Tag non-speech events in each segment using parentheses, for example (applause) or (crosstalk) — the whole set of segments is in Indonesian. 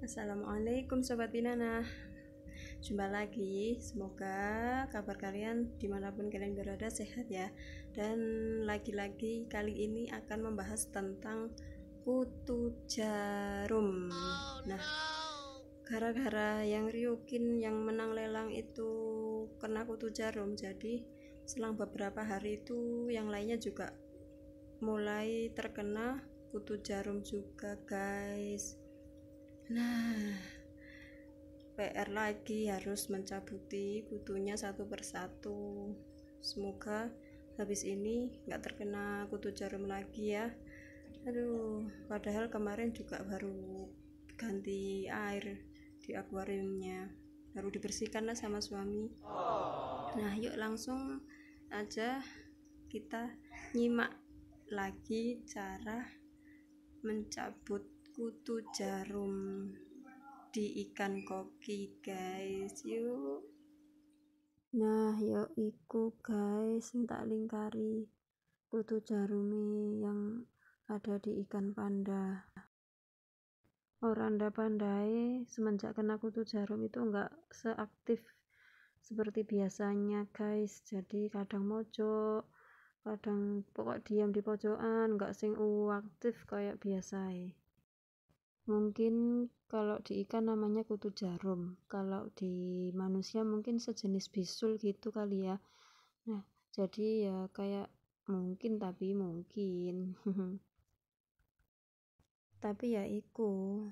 Assalamualaikum Sobat Binana Jumpa lagi Semoga kabar kalian dimanapun kalian berada sehat ya Dan lagi-lagi kali ini akan membahas tentang kutu jarum oh, Nah gara-gara yang Ryukin yang menang lelang itu kena kutu jarum Jadi selang beberapa hari itu yang lainnya juga mulai terkena kutu jarum juga guys nah PR lagi harus mencabuti kutunya satu persatu semoga habis ini nggak terkena kutu jarum lagi ya aduh padahal kemarin juga baru ganti air di akuariumnya baru dibersihkan lah sama suami oh nah yuk langsung aja kita nyimak lagi cara mencabut kutu jarum di ikan koki guys yuk nah yuk iku guys minta lingkari kutu jarumi yang ada di ikan panda oranda pandai semenjak kena kutu jarum itu enggak seaktif seperti biasanya guys jadi kadang mojok kadang pokok diam di pojokan nggak sing aktif kayak biasa mungkin kalau di ikan namanya kutu jarum kalau di manusia mungkin sejenis bisul gitu kali ya nah jadi ya kayak mungkin tapi mungkin (laughs) tapi ya iku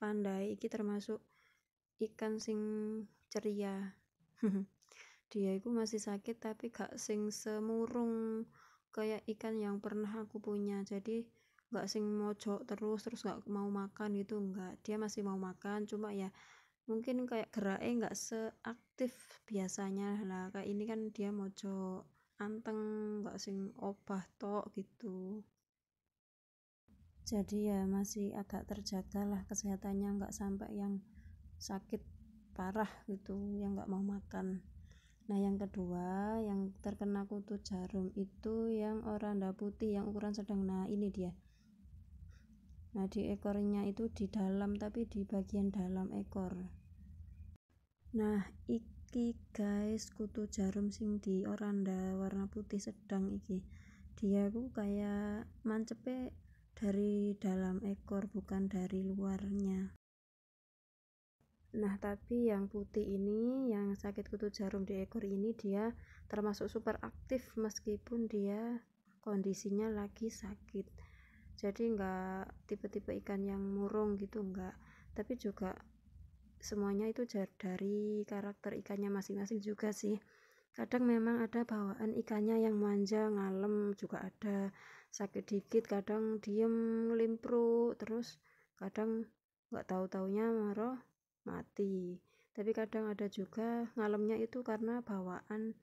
pandai iki termasuk ikan sing ceria dia itu masih sakit tapi gak sing semurung kayak ikan yang pernah aku punya jadi gak sing mojok terus terus gak mau makan gitu enggak dia masih mau makan cuma ya mungkin kayak geraknya nggak seaktif biasanya lah kayak ini kan dia mojok anteng nggak sing obah tok gitu jadi ya masih agak terjaga lah kesehatannya nggak sampai yang sakit parah gitu yang nggak mau makan nah yang kedua yang terkena kutu jarum itu yang oranda putih yang ukuran sedang nah ini dia nah di ekornya itu di dalam tapi di bagian dalam ekor nah iki guys kutu jarum sing di oranda warna putih sedang iki dia aku kayak mancepe dari dalam ekor bukan dari luarnya Nah, tapi yang putih ini, yang sakit kutu jarum di ekor ini, dia termasuk super aktif meskipun dia kondisinya lagi sakit. Jadi enggak tipe-tipe ikan yang murung gitu enggak. tapi juga semuanya itu dari karakter ikannya masing-masing juga sih. Kadang memang ada bawaan ikannya yang manja, ngalem juga ada, sakit dikit, kadang diem, limpru, terus kadang nggak tahu taunya marah mati tapi kadang ada juga ngalamnya itu karena bawaan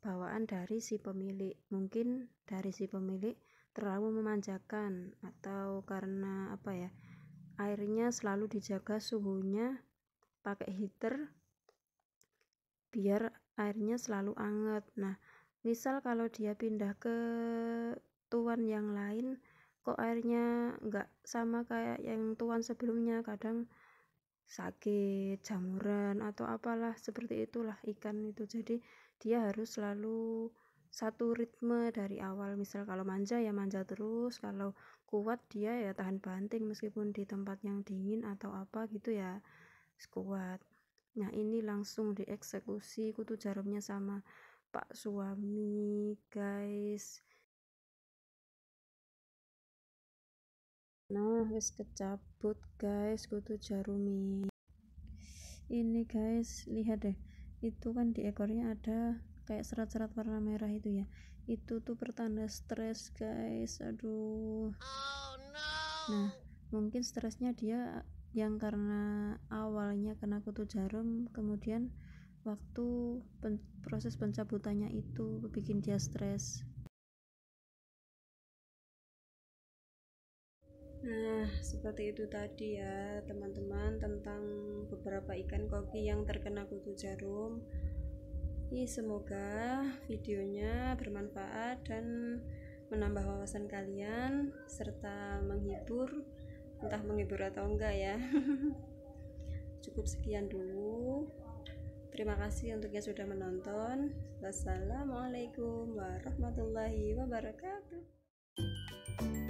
bawaan dari si pemilik mungkin dari si pemilik terlalu memanjakan atau karena apa ya airnya selalu dijaga suhunya pakai heater biar airnya selalu anget nah misal kalau dia pindah ke tuan yang lain kok airnya nggak sama kayak yang tuan sebelumnya kadang sakit, jamuran atau apalah seperti itulah ikan itu. Jadi dia harus selalu satu ritme dari awal. Misal kalau manja ya manja terus, kalau kuat dia ya tahan banting meskipun di tempat yang dingin atau apa gitu ya kuat. Nah, ini langsung dieksekusi kutu jarumnya sama Pak suami, guys. Nah, wis kecabut guys, kutu jarum Ini guys, lihat deh. Itu kan di ekornya ada kayak serat-serat warna merah itu ya. Itu tuh pertanda stres guys. Aduh. Oh, nah, mungkin stresnya dia yang karena awalnya kena kutu jarum, kemudian waktu pen proses pencabutannya itu bikin dia stres. Nah, seperti itu tadi ya, teman-teman, tentang beberapa ikan koki yang terkena kutu jarum. Ini semoga videonya bermanfaat dan menambah wawasan kalian serta menghibur, entah menghibur atau enggak ya. (laughs) Cukup sekian dulu. Terima kasih untuk yang sudah menonton. Wassalamualaikum warahmatullahi wabarakatuh.